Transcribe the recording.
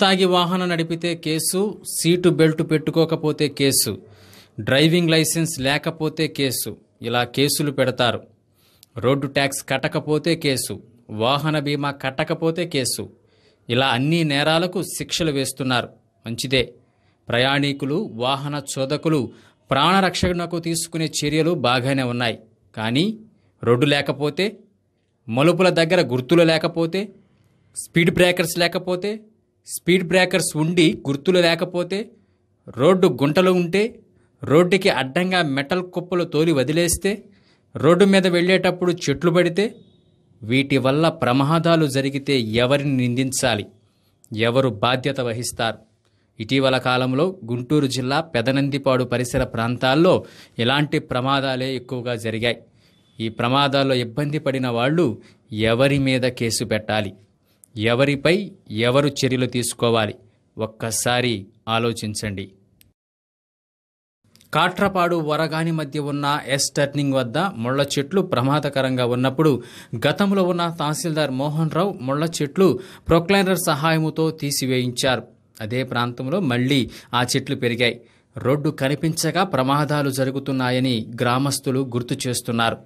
తాగి వాహనం నడిపితే కేసు సీటు బెల్ట్ పెట్టుకోకపోతే కేసు డ్రైవింగ్ లైసెన్స్ లేకపోతే కేసు ఇలా కేసులు పెడతారు రోడ్డు ట్యాక్స్ కట్టకపోతే కేసు వాహన బీమా కట్టకపోతే కేసు ఇలా అన్ని నేరాలకు శిక్షలు వేస్తున్నారు మంచిదే ప్రయాణికులు వాహన చోదకులు ప్రాణరక్షణకు తీసుకునే చర్యలు బాగానే ఉన్నాయి కానీ రోడ్డు లేకపోతే మలుపుల దగ్గర గుర్తులు లేకపోతే స్పీడ్ బ్రేకర్స్ లేకపోతే స్పీడ్ బ్రేకర్స్ ఉండి గుర్తులు లేకపోతే రోడ్డు గుంటలు ఉంటే రోడ్డుకి అడ్డంగా మెటల్ కుప్పలు తోలి వదిలేస్తే రోడ్డు మీద వెళ్ళేటప్పుడు చెట్లు పడితే వీటి వల్ల ప్రమాదాలు జరిగితే ఎవరిని నిందించాలి ఎవరు బాధ్యత వహిస్తారు ఇటీవల కాలంలో గుంటూరు జిల్లా పెదనందిపాడు పరిసర ప్రాంతాల్లో ఇలాంటి ప్రమాదాలే ఎక్కువగా జరిగాయి ఈ ప్రమాదాల్లో ఇబ్బంది పడిన వాళ్ళు ఎవరి మీద కేసు పెట్టాలి ఎవరిపై ఎవరు చర్యలు తీసుకోవాలి ఒక్కసారి ఆలోచించండి కాట్రపాడు వరగాని మధ్య ఉన్న ఎస్ టర్నింగ్ వద్ద ముళ్ల చెట్లు ప్రమాదకరంగా ఉన్నప్పుడు గతంలో ఉన్న తహసీల్దార్ మోహన్ రావు ముళ్ల చెట్లు ప్రొక్లైనర్ సహాయముతో తీసివేయించారు అదే ప్రాంతంలో మళ్లీ ఆ చెట్లు పెరిగాయి రోడ్డు కనిపించగా ప్రమాదాలు జరుగుతున్నాయని గ్రామస్తులు గుర్తు చేస్తున్నారు